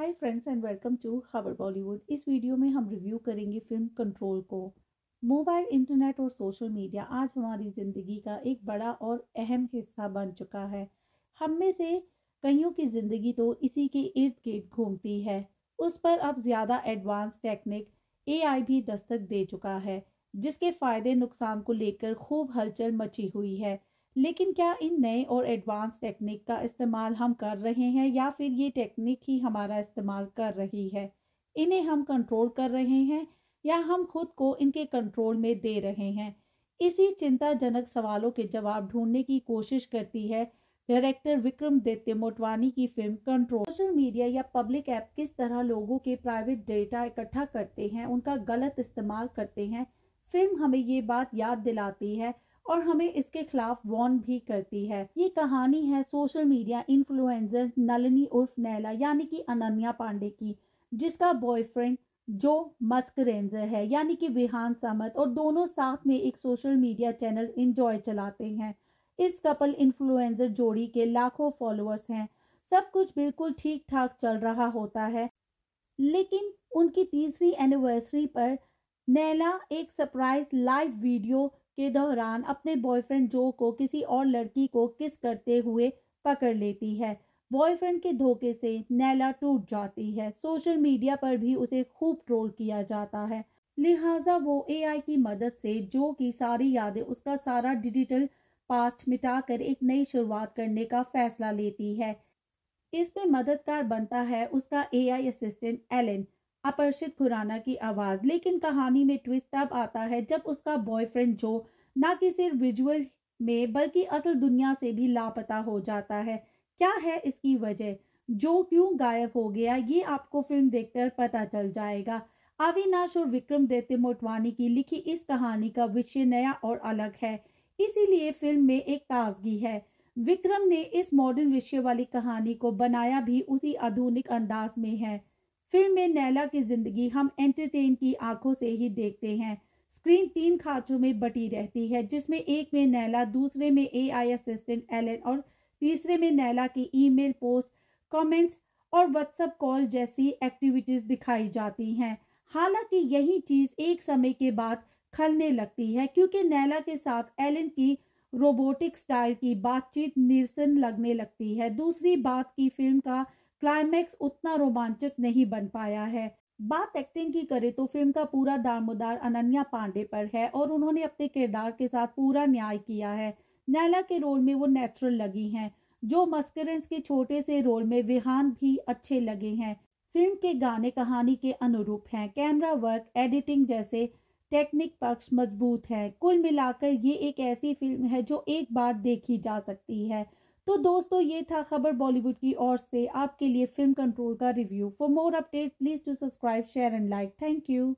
hi friends and welcome to खबर Bollywood इस video में हम रिव्यू करेंगे फिल्म कंट्रोल को मोबाइल इंटरनेट और सोशल मीडिया आज हमारी ज़िंदगी का एक बड़ा और अहम हिस्सा बन चुका है हम में से कईयों की ज़िंदगी तो इसी के इर्द गिर्द घूमती है उस पर अब ज़्यादा एडवांस टेक्निक ए भी दस्तक दे चुका है जिसके फ़ायदे नुकसान को लेकर खूब हलचल मची हुई है लेकिन क्या इन नए और एडवांस टेक्निक का इस्तेमाल हम कर रहे हैं या फिर ये टेक्निक ही हमारा इस्तेमाल कर रही है इन्हें हम कंट्रोल कर रहे हैं या हम खुद को इनके कंट्रोल में दे रहे हैं इसी चिंताजनक सवालों के जवाब ढूंढने की कोशिश करती है डायरेक्टर विक्रम दित्य मोटवानी की फिल्म कंट्रोल सोशल मीडिया या पब्लिक ऐप किस तरह लोगों के प्राइवेट डेटा इकट्ठा करते हैं उनका गलत इस्तेमाल करते हैं फिल्म हमें ये बात याद दिलाती है और हमें इसके खिलाफ वॉर्न भी करती है ये कहानी है सोशल मीडिया इन्फ्लुएंसर नलनी उर्फ नैला यानी कि अनन्या पांडे की जिसका बॉयफ्रेंड जो मस्क रेंजर है यानी कि विहान समत और दोनों साथ में एक सोशल मीडिया चैनल इंजॉय चलाते हैं इस कपल इन्फ्लुएंसर जोड़ी के लाखों फॉलोअर्स हैं सब कुछ बिल्कुल ठीक ठाक चल रहा होता है लेकिन उनकी तीसरी एनिवर्सरी पर नैला एक सरप्राइज लाइव वीडियो के दौरान अपने बॉयफ्रेंड जो को किसी और लड़की को किस करते हुए पकड़ लेती है बॉयफ्रेंड के धोखे से नैला टूट जाती है सोशल मीडिया पर भी उसे खूब ट्रोल किया जाता है लिहाजा वो एआई की मदद से जो की सारी यादें उसका सारा डिजिटल पास्ट मिटाकर एक नई शुरुआत करने का फैसला लेती है इसमें मददगार बनता है उसका AI assistant Allen Aparshakti Khurana की आवाज़ लेकिन कहानी में ट्विस्ट तब आता है जब उसका बॉयफ्रेंड जो ना कि सिर्फ विजुअल में बल्कि असल दुनिया से भी लापता हो जाता है क्या है इसकी वजह जो क्यों गायब हो गया ये आपको फिल्म देखकर पता चल जाएगा अविनाश और विक्रम देते मोटवानी की लिखी इस कहानी का विषय नया और अलग है इसीलिए फिल्म में एक ताजगी है विक्रम ने इस मॉडर्न विषय वाली कहानी को बनाया भी उसी आधुनिक अंदाज में है फिल्म में नैला की जिंदगी हम एंटरटेन की आंखों से ही देखते हैं स्क्रीन तीन खांचों में बटी रहती है जिसमें एक में नैला दूसरे में एआई असिस्टेंट एलन और तीसरे में नैला की ईमेल पोस्ट कमेंट्स और व्हाट्सएप कॉल जैसी एक्टिविटीज़ दिखाई जाती हैं हालांकि यही चीज़ एक समय के बाद खलने लगती है क्योंकि नैला के साथ एलन की रोबोटिक स्टाइल की बातचीत निरसन लगने लगती है दूसरी बात की फिल्म का क्लाइमैक्स उतना रोमांचक नहीं बन पाया है बात एक्टिंग की करें तो फिल्म का पूरा दामोदार अनन्या पांडे पर है और उन्होंने अपने किरदार के साथ पूरा न्याय किया है नैला के रोल में वो नेचुरल लगी हैं जो मस्करेंस के छोटे से रोल में विहान भी अच्छे लगे हैं फिल्म के गाने कहानी के अनुरूप हैं कैमरा वर्क एडिटिंग जैसे टेक्निक पक्ष मजबूत है कुल मिलाकर ये एक ऐसी फिल्म है जो एक बार देखी जा सकती है तो दोस्तों ये था खबर बॉलीवुड की ओर से आपके लिए फिल्म कंट्रोल का review for more updates please to subscribe share and like thank you